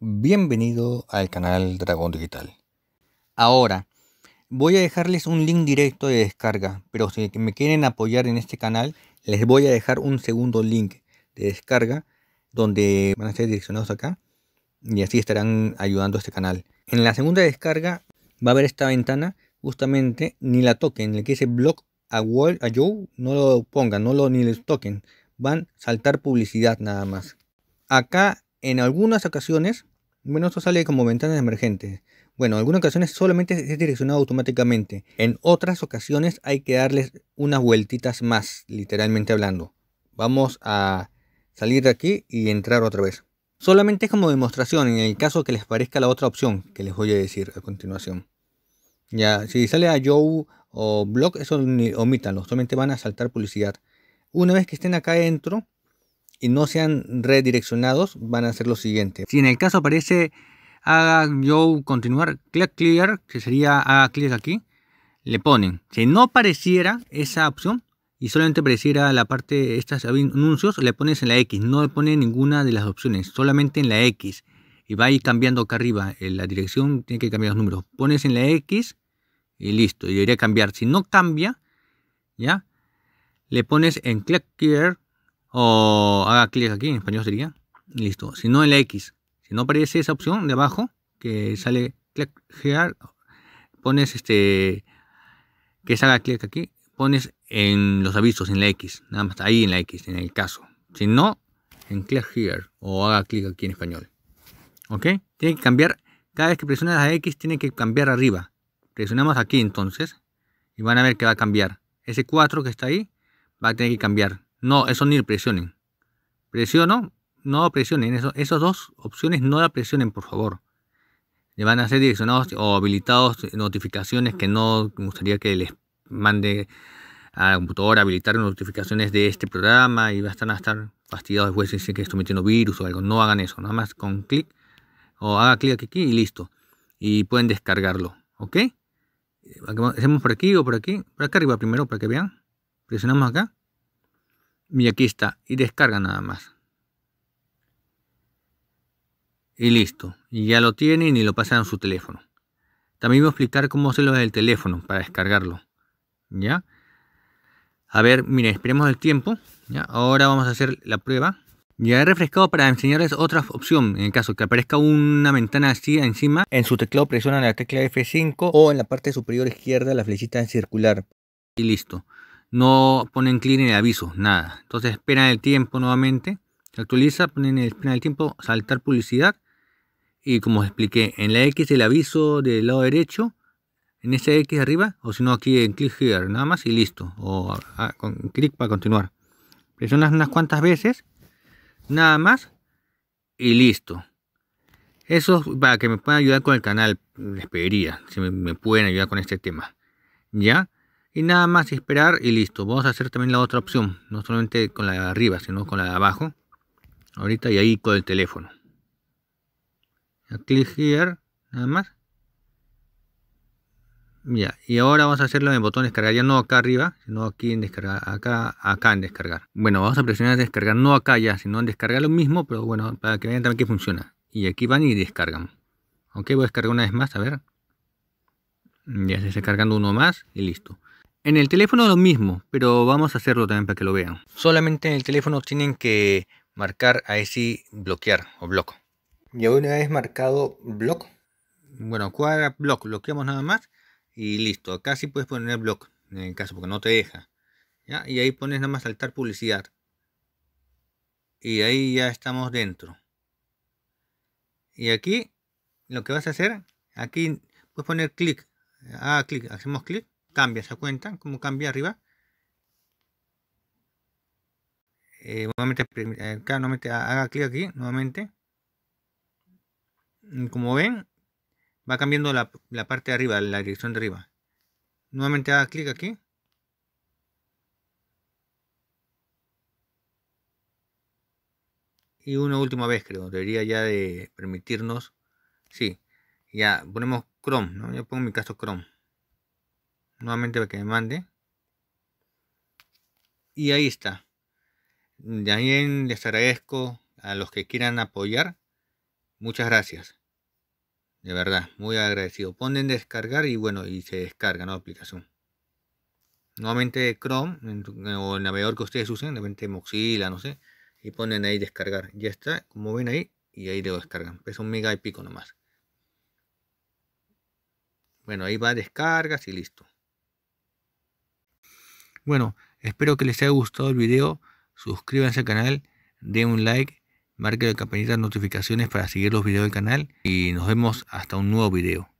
Bienvenido al canal Dragón Digital. Ahora, voy a dejarles un link directo de descarga, pero si me quieren apoyar en este canal, les voy a dejar un segundo link de descarga donde van a ser direccionados acá y así estarán ayudando a este canal. En la segunda descarga va a haber esta ventana, justamente ni la toquen, el que dice blog a wall a Joe, no lo pongan, no lo ni les toquen, van a saltar publicidad nada más. Acá en algunas ocasiones, bueno, esto sale como ventanas emergentes. Bueno, en algunas ocasiones solamente es direccionado automáticamente. En otras ocasiones hay que darles unas vueltitas más, literalmente hablando. Vamos a salir de aquí y entrar otra vez. Solamente es como demostración en el caso que les parezca la otra opción que les voy a decir a continuación. Ya, si sale a Joe o Block, eso omítanlo, solamente van a saltar publicidad. Una vez que estén acá adentro, y no sean redireccionados, van a hacer lo siguiente. Si en el caso aparece haga yo continuar, click clear, que sería haga clic aquí, le ponen. Si no apareciera esa opción y solamente apareciera la parte de anuncios, le pones en la X, no le pone ninguna de las opciones, solamente en la X. Y va a ir cambiando acá arriba, en la dirección tiene que cambiar los números. Pones en la X y listo, y debería cambiar. Si no cambia, ya, le pones en click clear o haga clic aquí, en español sería, listo. Si no en la X, si no aparece esa opción de abajo, que sale clic here, pones este, que haga clic aquí, pones en los avisos, en la X, nada más, ahí en la X, en el caso. Si no, en click here, o haga clic aquí en español. ¿Ok? Tiene que cambiar, cada vez que presionas la X, tiene que cambiar arriba. Presionamos aquí entonces, y van a ver que va a cambiar. Ese 4 que está ahí, va a tener que cambiar no, eso ni presionen. ¿Presiono? No presionen. Eso, esas dos opciones no la presionen, por favor. Le van a ser direccionados o habilitados notificaciones que no me gustaría que les mande a la computadora habilitar notificaciones de este programa y van a estar fastidiados después de decir que estoy metiendo virus o algo. No hagan eso. Nada más con clic o haga clic aquí y listo. Y pueden descargarlo. ¿Ok? Eh, hacemos por aquí o por aquí. Por acá arriba primero para que vean. Presionamos acá y aquí está y descarga nada más y listo y ya lo tienen y lo pasan a su teléfono también voy a explicar cómo hacerlo del el teléfono para descargarlo ya a ver miren esperemos el tiempo ya ahora vamos a hacer la prueba ya he refrescado para enseñarles otra opción en el caso que aparezca una ventana así encima en su teclado presionan la tecla F5 o en la parte superior izquierda la flechita en circular y listo no ponen clic en el aviso, nada. Entonces esperan el tiempo nuevamente, se actualiza, ponen el, el tiempo, saltar publicidad. Y como expliqué, en la X el aviso del lado derecho, en esa X arriba, o si no aquí en clic here, nada más y listo. O ah, con clic para continuar. Presionas unas cuantas veces, nada más y listo. Eso para que me puedan ayudar con el canal, les pediría, si me pueden ayudar con este tema. ¿Ya? y nada más esperar y listo vamos a hacer también la otra opción no solamente con la de arriba sino con la de abajo ahorita y ahí con el teléfono clic here nada más ya, y ahora vamos a hacerlo en el botón descargar, ya no acá arriba, sino aquí en descargar, acá, acá en descargar. Bueno, vamos a presionar descargar, no acá ya, sino en descargar lo mismo, pero bueno, para que vean también que funciona. Y aquí van y descargan. Ok, voy a descargar una vez más, a ver. Ya se está cargando uno más y listo. En el teléfono lo mismo, pero vamos a hacerlo también para que lo vean. Solamente en el teléfono tienen que marcar ahí ese bloquear o bloco. Y una vez marcado block. Bueno, cuadra block, bloqueamos nada más y listo. Acá sí puedes poner block en el caso porque no te deja. Y ahí pones nada más saltar publicidad. Y ahí ya estamos dentro. Y aquí lo que vas a hacer, aquí puedes poner clic. Ah, clic, hacemos clic cambia esa cuenta, como cambia arriba. Eh, nuevamente, eh, haga clic aquí, nuevamente. Mm, como ven, va cambiando la, la parte de arriba, la dirección de arriba. Nuevamente haga clic aquí. y una última vez creo, debería ya de permitirnos, sí, ya ponemos Chrome, ¿no? Yo pongo en mi caso Chrome nuevamente para que me mande. Y ahí está. De ahí les agradezco a los que quieran apoyar. Muchas gracias. De verdad, muy agradecido. Ponen descargar y bueno, y se descarga la aplicación. Nuevamente Chrome o el navegador que ustedes usen, de repente Mozilla, no sé. Y ponen ahí descargar. Ya está, como ven ahí, y ahí lo descargan. Es un mega y pico nomás. Bueno, ahí va descargas y listo. Bueno, espero que les haya gustado el video. Suscríbanse al canal, den un like, marquen la campanita de notificaciones para seguir los videos del canal y nos vemos hasta un nuevo video.